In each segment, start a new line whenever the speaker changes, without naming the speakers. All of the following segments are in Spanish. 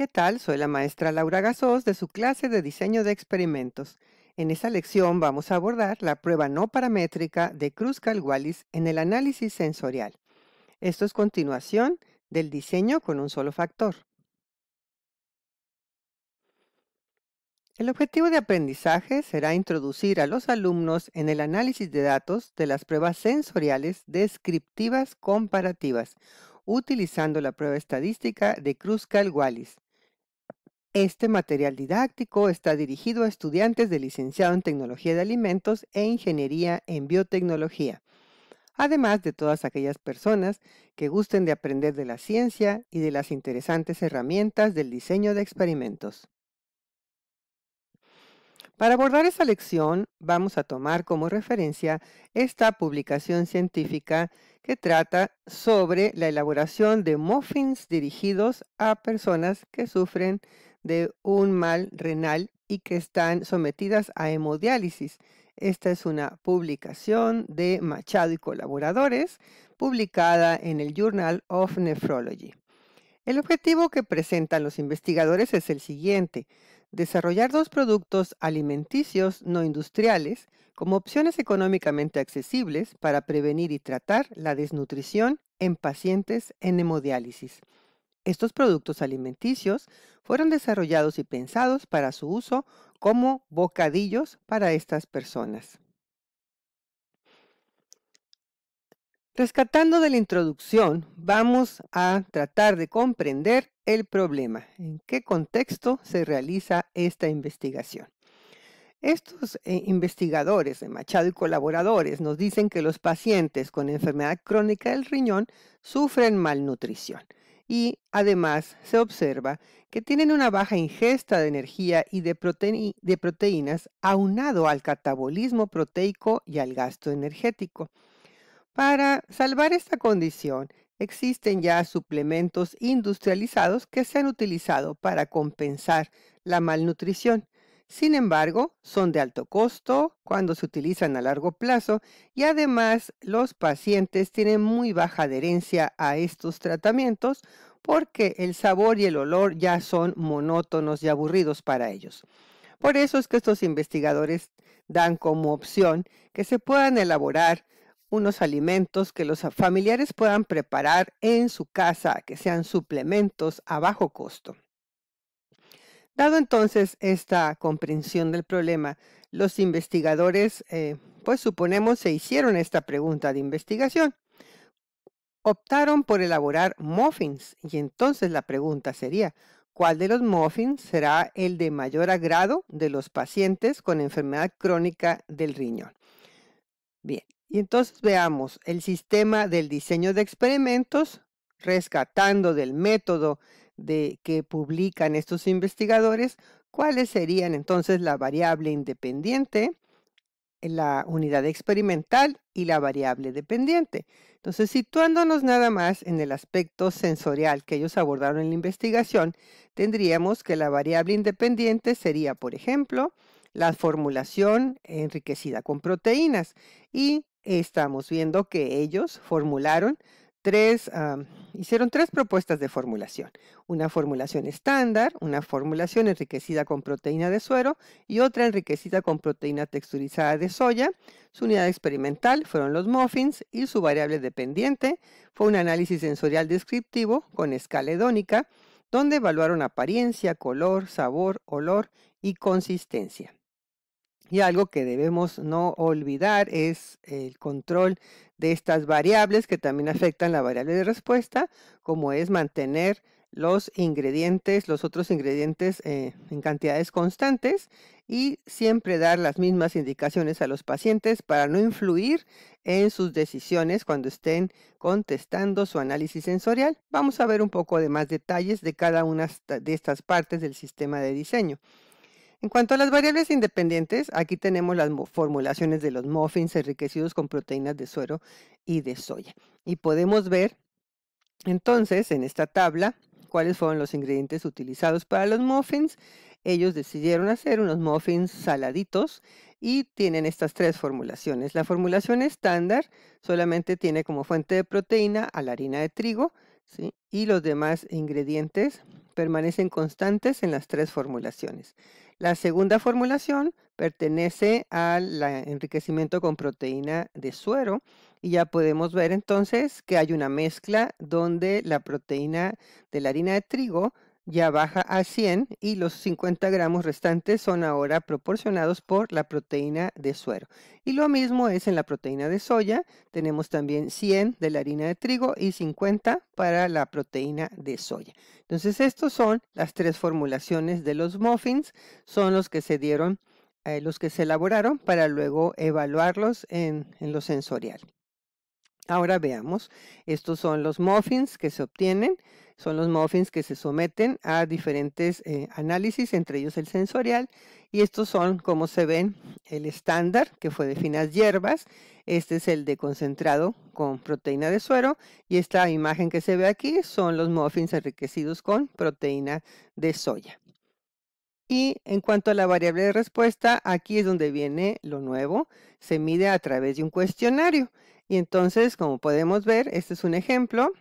¿Qué tal? Soy la maestra Laura Gasos de su clase de diseño de experimentos. En esta lección vamos a abordar la prueba no paramétrica de Kruskal-Wallis en el análisis sensorial. Esto es continuación del diseño con un solo factor. El objetivo de aprendizaje será introducir a los alumnos en el análisis de datos de las pruebas sensoriales descriptivas comparativas, utilizando la prueba estadística de Kruskal-Wallis. Este material didáctico está dirigido a estudiantes de licenciado en Tecnología de Alimentos e Ingeniería en Biotecnología, además de todas aquellas personas que gusten de aprender de la ciencia y de las interesantes herramientas del diseño de experimentos. Para abordar esa lección, vamos a tomar como referencia esta publicación científica que trata sobre la elaboración de muffins dirigidos a personas que sufren de un mal renal y que están sometidas a hemodiálisis. Esta es una publicación de Machado y colaboradores, publicada en el Journal of Nephrology. El objetivo que presentan los investigadores es el siguiente, desarrollar dos productos alimenticios no industriales como opciones económicamente accesibles para prevenir y tratar la desnutrición en pacientes en hemodiálisis. Estos productos alimenticios fueron desarrollados y pensados para su uso como bocadillos para estas personas. Rescatando de la introducción, vamos a tratar de comprender el problema, en qué contexto se realiza esta investigación. Estos eh, investigadores de Machado y colaboradores nos dicen que los pacientes con enfermedad crónica del riñón sufren malnutrición y además se observa que tienen una baja ingesta de energía y de, proteínas aunado al catabolismo proteico y al gasto energético. Para salvar esta condición, existen ya suplementos industrializados que se han utilizado para compensar la malnutrición. Sin embargo, son de alto costo cuando se utilizan a largo plazo y además los pacientes tienen muy baja adherencia a estos tratamientos porque el sabor y el olor ya son monótonos y aburridos para ellos. Por eso es que estos investigadores dan como opción que se puedan elaborar unos alimentos que los familiares puedan preparar en su casa, que sean suplementos a bajo costo. Dado entonces esta comprensión del problema, los investigadores, eh, pues suponemos, se hicieron esta pregunta de investigación optaron por elaborar muffins y entonces la pregunta sería, ¿cuál de los muffins será el de mayor agrado de los pacientes con enfermedad crónica del riñón? Bien, y entonces veamos el sistema del diseño de experimentos, rescatando del método de que publican estos investigadores, cuáles serían entonces la variable independiente, la unidad experimental y la variable dependiente. Entonces, situándonos nada más en el aspecto sensorial que ellos abordaron en la investigación, tendríamos que la variable independiente sería, por ejemplo, la formulación enriquecida con proteínas. Y estamos viendo que ellos formularon Ah, hicieron tres propuestas de formulación. Una formulación estándar, una formulación enriquecida con proteína de suero y otra enriquecida con proteína texturizada de soya. Su unidad experimental fueron los muffins y su variable dependiente fue un análisis sensorial descriptivo con escala hedónica, donde evaluaron apariencia, color, sabor, olor y consistencia. Y algo que debemos no olvidar es el control de estas variables que también afectan la variable de respuesta, como es mantener los ingredientes, los otros ingredientes eh, en cantidades constantes y siempre dar las mismas indicaciones a los pacientes para no influir en sus decisiones cuando estén contestando su análisis sensorial. Vamos a ver un poco de más detalles de cada una de estas partes del sistema de diseño. En cuanto a las variables independientes, aquí tenemos las formulaciones de los muffins enriquecidos con proteínas de suero y de soya. Y podemos ver entonces en esta tabla cuáles fueron los ingredientes utilizados para los muffins. Ellos decidieron hacer unos muffins saladitos y tienen estas tres formulaciones. La formulación estándar solamente tiene como fuente de proteína a la harina de trigo y los demás ingredientes permanecen constantes en las tres formulaciones. La segunda formulación pertenece al enriquecimiento con proteína de suero y ya podemos ver entonces que hay una mezcla donde la proteína de la harina de trigo ya baja a 100 y los 50 gramos restantes son ahora proporcionados por la proteína de suero. Y lo mismo es en la proteína de soya, tenemos también 100 de la harina de trigo y 50 para la proteína de soya. Entonces estos son las tres formulaciones de los muffins, son los que se dieron, eh, los que se elaboraron para luego evaluarlos en, en lo sensorial. Ahora veamos, estos son los muffins que se obtienen. Son los muffins que se someten a diferentes eh, análisis, entre ellos el sensorial, y estos son, como se ven, el estándar, que fue de finas hierbas, este es el de concentrado con proteína de suero, y esta imagen que se ve aquí son los muffins enriquecidos con proteína de soya. Y en cuanto a la variable de respuesta, aquí es donde viene lo nuevo. Se mide a través de un cuestionario. Y entonces, como podemos ver, este es un ejemplo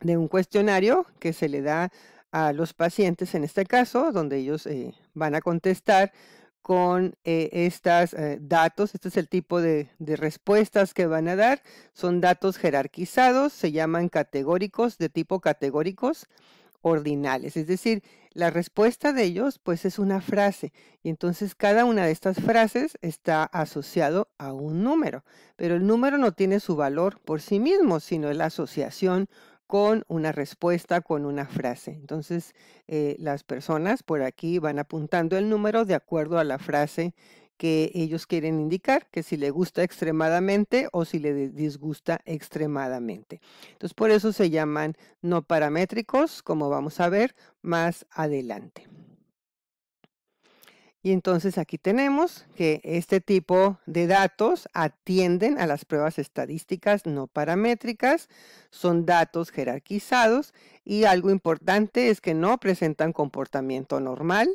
de un cuestionario que se le da a los pacientes en este caso, donde ellos eh, van a contestar con eh, estos eh, datos. Este es el tipo de, de, respuestas que van a dar. Son datos jerarquizados, se llaman categóricos, de tipo categóricos ordinales. Es decir, la respuesta de ellos pues es una frase y entonces cada una de estas frases está asociado a un número, pero el número no tiene su valor por sí mismo, sino la asociación con una respuesta, con una frase. Entonces, eh, las personas por aquí van apuntando el número de acuerdo a la frase que ellos quieren indicar, que si le gusta extremadamente o si le disgusta extremadamente. Entonces, por eso se llaman no paramétricos, como vamos a ver más adelante. Y entonces aquí tenemos que este tipo de datos atienden a las pruebas estadísticas no paramétricas, son datos jerarquizados y algo importante es que no presentan comportamiento normal,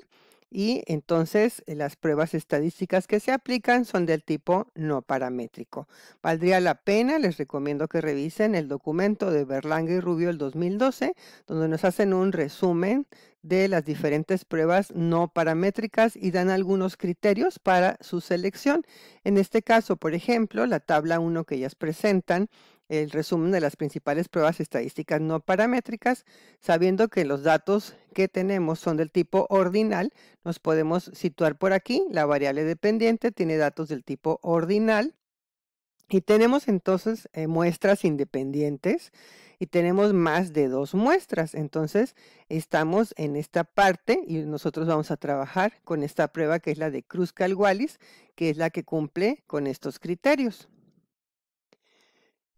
y entonces eh, las pruebas estadísticas que se aplican son del tipo no paramétrico. Valdría la pena, les recomiendo que revisen el documento de Berlanga y Rubio el 2012, donde nos hacen un resumen de las diferentes pruebas no paramétricas y dan algunos criterios para su selección. En este caso, por ejemplo, la tabla 1 que ellas presentan el resumen de las principales pruebas estadísticas no paramétricas, sabiendo que los datos que tenemos son del tipo ordinal, nos podemos situar por aquí, la variable dependiente tiene datos del tipo ordinal, y tenemos entonces eh, muestras independientes y tenemos más de dos muestras. Entonces estamos en esta parte y nosotros vamos a trabajar con esta prueba que es la de Cruz wallis que es la que cumple con estos criterios.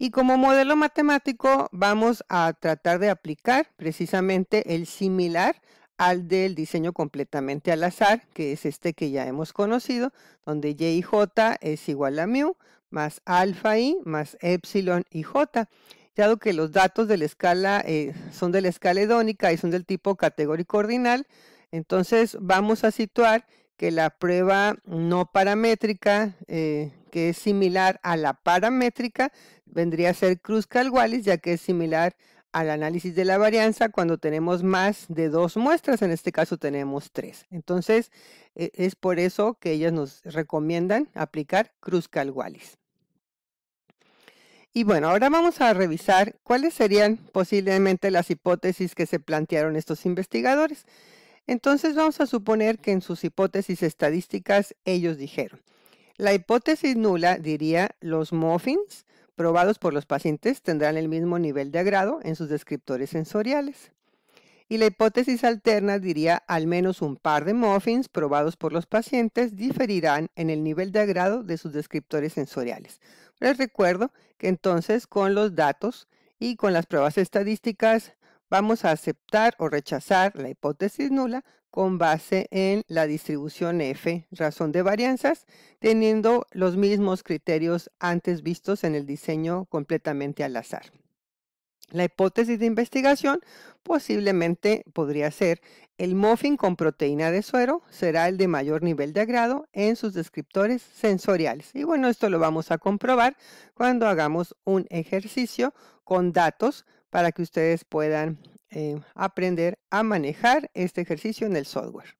Y como modelo matemático vamos a tratar de aplicar precisamente el similar al del diseño completamente al azar, que es este que ya hemos conocido, donde y j es igual a mu más alfa i más epsilon y j. Dado que los datos de la escala eh, son de la escala hedónica y son del tipo categórico ordinal, entonces vamos a situar que la prueba no paramétrica, eh, que es similar a la paramétrica, vendría a ser cruz wallis ya que es similar al análisis de la varianza cuando tenemos más de dos muestras, en este caso tenemos tres. Entonces, e, es por eso que ellas nos recomiendan aplicar cruz wallis Y bueno, ahora vamos a revisar cuáles serían posiblemente las hipótesis que se plantearon estos investigadores. Entonces vamos a suponer que en sus hipótesis estadísticas ellos dijeron, la hipótesis nula diría los muffins probados por los pacientes tendrán el mismo nivel de agrado en sus descriptores sensoriales. Y la hipótesis alterna diría al menos un par de muffins probados por los pacientes diferirán en el nivel de agrado de sus descriptores sensoriales. Les recuerdo que entonces con los datos y con las pruebas estadísticas vamos a aceptar o rechazar la hipótesis nula con base en la distribución F, razón de varianzas, teniendo los mismos criterios antes vistos en el diseño completamente al azar. La hipótesis de investigación posiblemente podría ser el muffin con proteína de suero será el de mayor nivel de agrado en sus descriptores sensoriales. Y bueno, esto lo vamos a comprobar cuando hagamos un ejercicio con datos para que ustedes puedan eh, aprender a manejar este ejercicio en el software.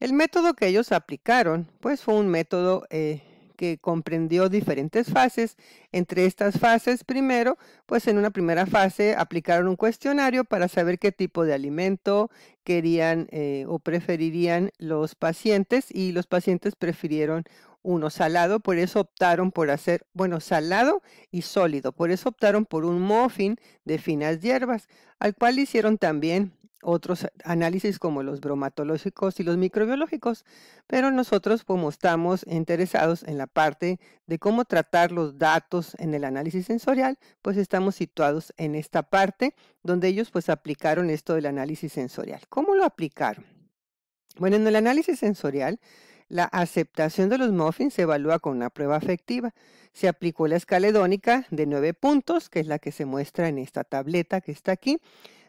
El método que ellos aplicaron, pues fue un método eh, que comprendió diferentes fases. Entre estas fases, primero, pues en una primera fase aplicaron un cuestionario para saber qué tipo de alimento querían eh, o preferirían los pacientes y los pacientes prefirieron uno salado, por eso optaron por hacer, bueno, salado y sólido, por eso optaron por un muffin de finas hierbas, al cual hicieron también otros análisis como los bromatológicos y los microbiológicos, pero nosotros como estamos interesados en la parte de cómo tratar los datos en el análisis sensorial, pues estamos situados en esta parte donde ellos pues aplicaron esto del análisis sensorial. ¿Cómo lo aplicaron? Bueno, en el análisis sensorial la aceptación de los muffins se evalúa con una prueba afectiva. Se aplicó la escaledónica de 9 puntos, que es la que se muestra en esta tableta que está aquí,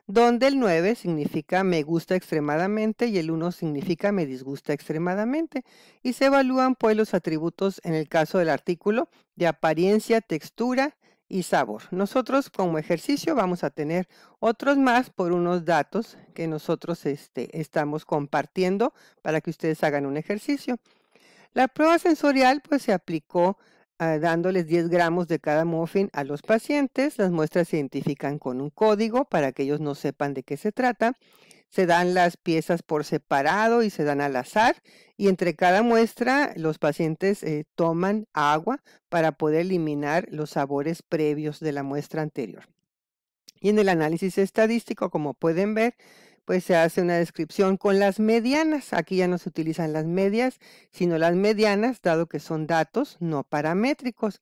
donde el 9 significa me gusta extremadamente y el 1 significa me disgusta extremadamente. Y se evalúan pues los atributos en el caso del artículo de apariencia, textura, y sabor. Nosotros como ejercicio vamos a tener otros más por unos datos que nosotros este, estamos compartiendo para que ustedes hagan un ejercicio. La prueba sensorial pues se aplicó eh, dándoles 10 gramos de cada muffin a los pacientes. Las muestras se identifican con un código para que ellos no sepan de qué se trata se dan las piezas por separado y se dan al azar y entre cada muestra los pacientes eh, toman agua para poder eliminar los sabores previos de la muestra anterior. Y en el análisis estadístico, como pueden ver, pues se hace una descripción con las medianas. Aquí ya no se utilizan las medias, sino las medianas, dado que son datos no paramétricos.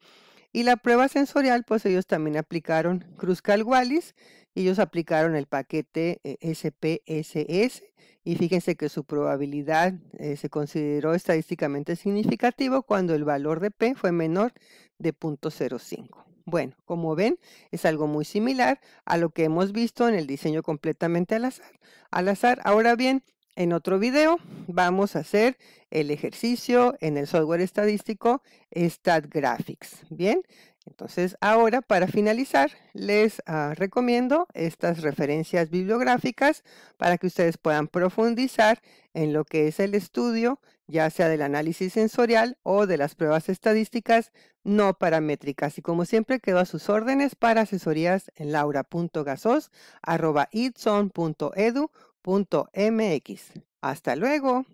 Y la prueba sensorial, pues ellos también aplicaron cruz wallis ellos aplicaron el paquete SPSS eh, y fíjense que su probabilidad eh, se consideró estadísticamente significativo cuando el valor de P fue menor de 0.05. Bueno, como ven, es algo muy similar a lo que hemos visto en el diseño completamente al azar. Al azar, ahora bien, en otro video vamos a hacer el ejercicio en el software estadístico StatGraphics. Bien, entonces, ahora para finalizar, les ah, recomiendo estas referencias bibliográficas para que ustedes puedan profundizar en lo que es el estudio, ya sea del análisis sensorial o de las pruebas estadísticas no paramétricas. Y como siempre, quedo a sus órdenes para asesorías en laura.gasos.edu.mx. Hasta luego.